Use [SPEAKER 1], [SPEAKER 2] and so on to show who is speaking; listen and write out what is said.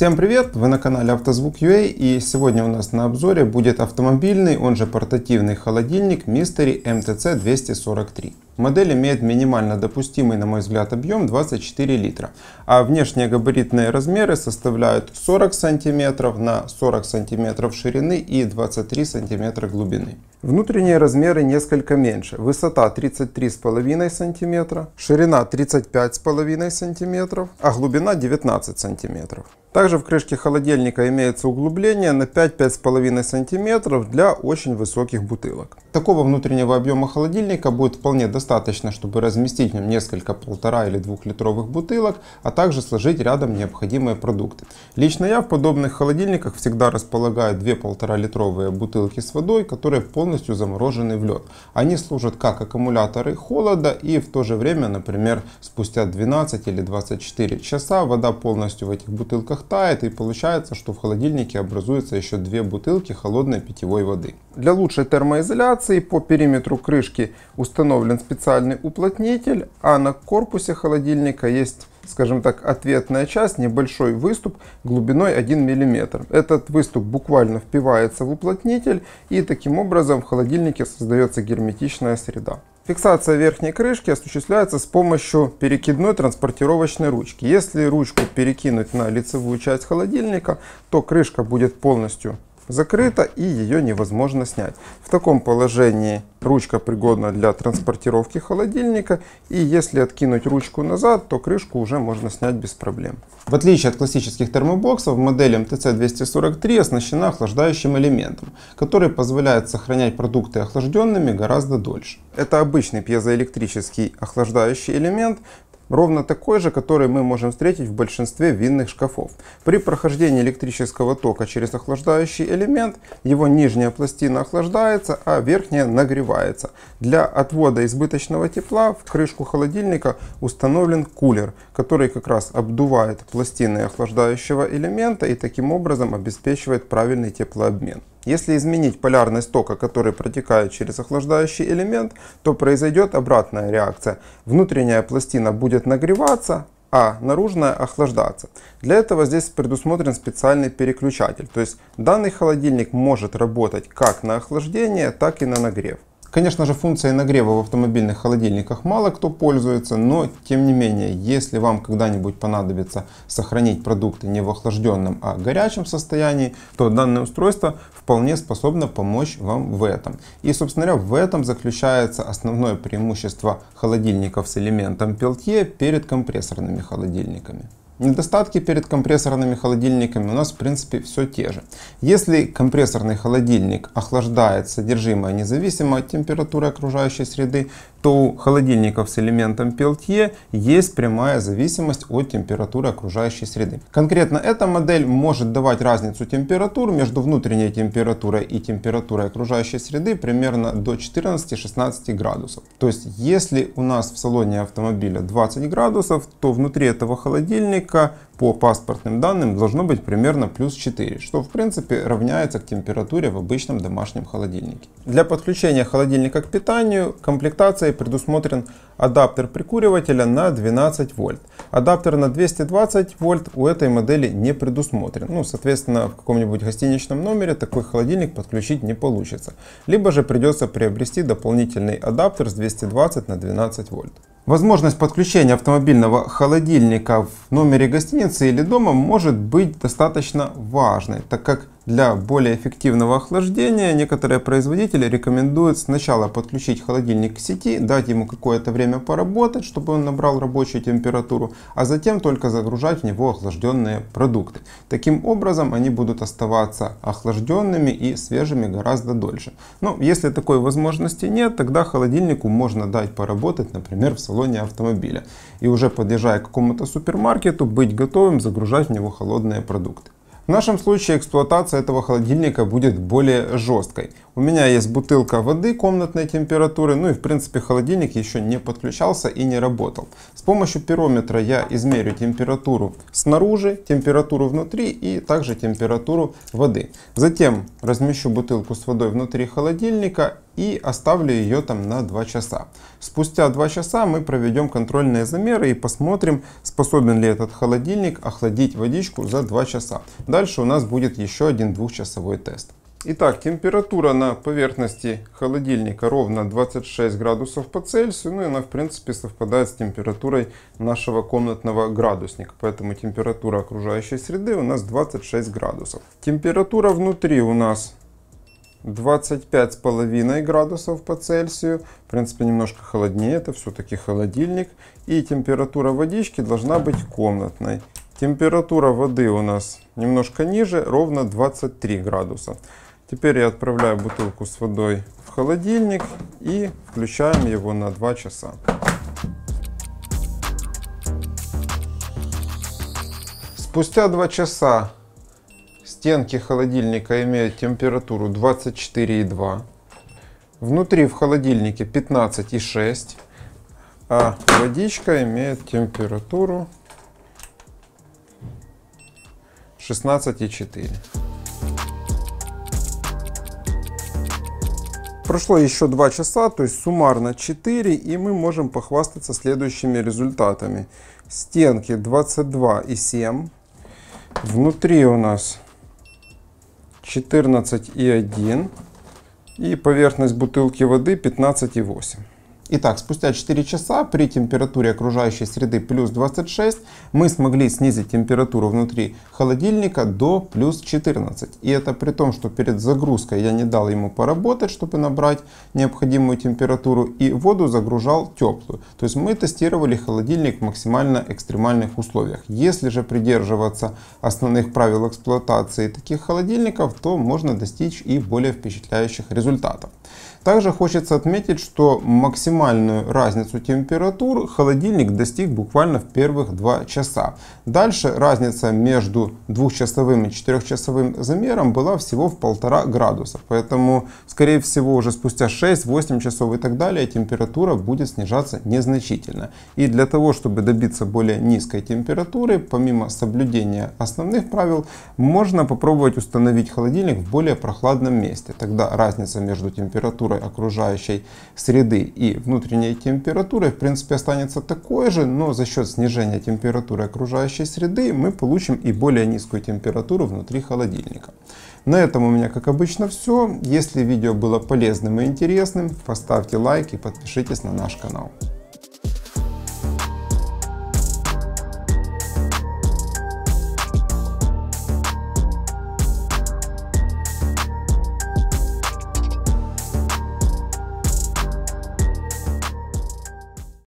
[SPEAKER 1] Всем привет! Вы на канале Автозвук.ua э, и сегодня у нас на обзоре будет автомобильный, он же портативный холодильник Mystery MTC 243. Модель имеет минимально допустимый, на мой взгляд, объем 24 литра, а внешние габаритные размеры составляют 40 сантиметров на 40 сантиметров ширины и 23 сантиметра глубины. Внутренние размеры несколько меньше. Высота 33,5 сантиметра, ширина 35,5 сантиметров, а глубина 19 сантиметров. Также в крышке холодильника имеется углубление на 5-5,5 см для очень высоких бутылок. Такого внутреннего объема холодильника будет вполне достаточно, чтобы разместить в нем несколько полтора или двухлитровых бутылок, а также сложить рядом необходимые продукты. Лично я в подобных холодильниках всегда располагаю две полтора литровые бутылки с водой, которые полностью заморожены в лед. Они служат как аккумуляторы холода и в то же время, например, спустя 12 или 24 часа вода полностью в этих бутылках воздух тает, и получается, что в холодильнике образуется еще две бутылки холодной питьевой воды. Для лучшей термоизоляции по периметру крышки установлен специальный уплотнитель, а на корпусе холодильника есть скажем так, ответная часть, небольшой выступ глубиной 1 мм. Этот выступ буквально впивается в уплотнитель и таким образом в холодильнике создается герметичная среда. Фиксация верхней крышки осуществляется с помощью перекидной транспортировочной ручки. Если ручку перекинуть на лицевую часть холодильника, то крышка будет полностью закрыта и ее невозможно снять. В таком положении ручка пригодна для транспортировки холодильника и если откинуть ручку назад, то крышку уже можно снять без проблем. В отличие от классических термобоксов, модель МТЦ-243 оснащена охлаждающим элементом, который позволяет сохранять продукты охлажденными гораздо дольше. Это обычный пьезоэлектрический охлаждающий элемент, ровно такой же, который мы можем встретить в большинстве винных шкафов. При прохождении электрического тока через охлаждающий элемент, его нижняя пластина охлаждается, а верхняя нагревается. Для отвода избыточного тепла в крышку холодильника установлен кулер, который как раз обдувает пластины охлаждающего элемента и таким образом обеспечивает правильный теплообмен. Если изменить полярность тока, который протекает через охлаждающий элемент, то произойдет обратная реакция. Внутренняя пластина будет нагреваться, а наружная охлаждаться. Для этого здесь предусмотрен специальный переключатель. То есть данный холодильник может работать как на охлаждение, так и на нагрев. Конечно же, функция нагрева в автомобильных холодильниках мало кто пользуется, но тем не менее, если вам когда-нибудь понадобится сохранить продукты не в охлажденном, а горячем состоянии, то данное устройство вполне способно помочь вам в этом. И, собственно говоря, в этом заключается основное преимущество холодильников с элементом Peltier перед компрессорными холодильниками. Недостатки перед компрессорными холодильниками у нас в принципе все те же. Если компрессорный холодильник охлаждает содержимое независимо от температуры окружающей среды, то у холодильников с элементом Peltier есть прямая зависимость от температуры окружающей среды. Конкретно эта модель может давать разницу температур между внутренней температурой и температурой окружающей среды примерно до 14-16 градусов. То есть если у нас в салоне автомобиля 20 градусов, то внутри этого холодильника по паспортным данным должно быть примерно плюс 4, что в принципе равняется к температуре в обычном домашнем холодильнике. Для подключения холодильника к питанию комплектацией предусмотрен адаптер прикуривателя на 12 вольт. Адаптер на 220 вольт у этой модели не предусмотрен. Ну, соответственно, в каком-нибудь гостиничном номере такой холодильник подключить не получится. Либо же придется приобрести дополнительный адаптер с 220 на 12 вольт. Возможность подключения автомобильного холодильника в номере гостиницы или дома может быть достаточно важной, так как для более эффективного охлаждения некоторые производители рекомендуют сначала подключить холодильник к сети, дать ему какое-то время поработать, чтобы он набрал рабочую температуру, а затем только загружать в него охлажденные продукты. Таким образом они будут оставаться охлажденными и свежими гораздо дольше. Но если такой возможности нет, тогда холодильнику можно дать поработать, например, в салоне автомобиля. И уже подъезжая к какому-то супермаркету, быть готовым загружать в него холодные продукты. В нашем случае эксплуатация этого холодильника будет более жесткой. У меня есть бутылка воды комнатной температуры, ну и в принципе холодильник еще не подключался и не работал. С помощью пирометра я измерю температуру снаружи, температуру внутри и также температуру воды. Затем размещу бутылку с водой внутри холодильника и оставлю ее там на 2 часа. Спустя 2 часа мы проведем контрольные замеры и посмотрим, способен ли этот холодильник охладить водичку за 2 часа. Дальше у нас будет еще один двухчасовой тест. Итак, температура на поверхности холодильника ровно 26 градусов по Цельсию, ну и она в принципе совпадает с температурой нашего комнатного градусника, поэтому температура окружающей среды у нас 26 градусов. Температура внутри у нас 25,5 градусов по Цельсию, в принципе немножко холоднее, это все-таки холодильник, и температура водички должна быть комнатной. Температура воды у нас немножко ниже, ровно 23 градуса. Теперь я отправляю бутылку с водой в холодильник и включаем его на 2 часа. Спустя 2 часа стенки холодильника имеют температуру 24,2. Внутри в холодильнике 15,6, а водичка имеет температуру 16,4. Прошло еще 2 часа, то есть суммарно 4, и мы можем похвастаться следующими результатами. Стенки 22 и 7. Внутри у нас 14 и 1. И поверхность бутылки воды 15 и 8. Итак, спустя 4 часа при температуре окружающей среды плюс 26 мы смогли снизить температуру внутри холодильника до плюс 14. И это при том, что перед загрузкой я не дал ему поработать, чтобы набрать необходимую температуру и воду загружал теплую. То есть мы тестировали холодильник в максимально экстремальных условиях. Если же придерживаться основных правил эксплуатации таких холодильников, то можно достичь и более впечатляющих результатов. Также хочется отметить, что максимально минимальную разницу температур холодильник достиг буквально в первых 2 часа. Дальше разница между двухчасовым и четырехчасовым замером была всего в полтора градуса, Поэтому, скорее всего, уже спустя 6-8 часов и так далее температура будет снижаться незначительно. И для того, чтобы добиться более низкой температуры, помимо соблюдения основных правил, можно попробовать установить холодильник в более прохладном месте. Тогда разница между температурой окружающей среды и внутренняя температура, в принципе останется такой же, но за счет снижения температуры окружающей среды мы получим и более низкую температуру внутри холодильника. На этом у меня как обычно все. Если видео было полезным и интересным, поставьте лайк и подпишитесь на наш канал.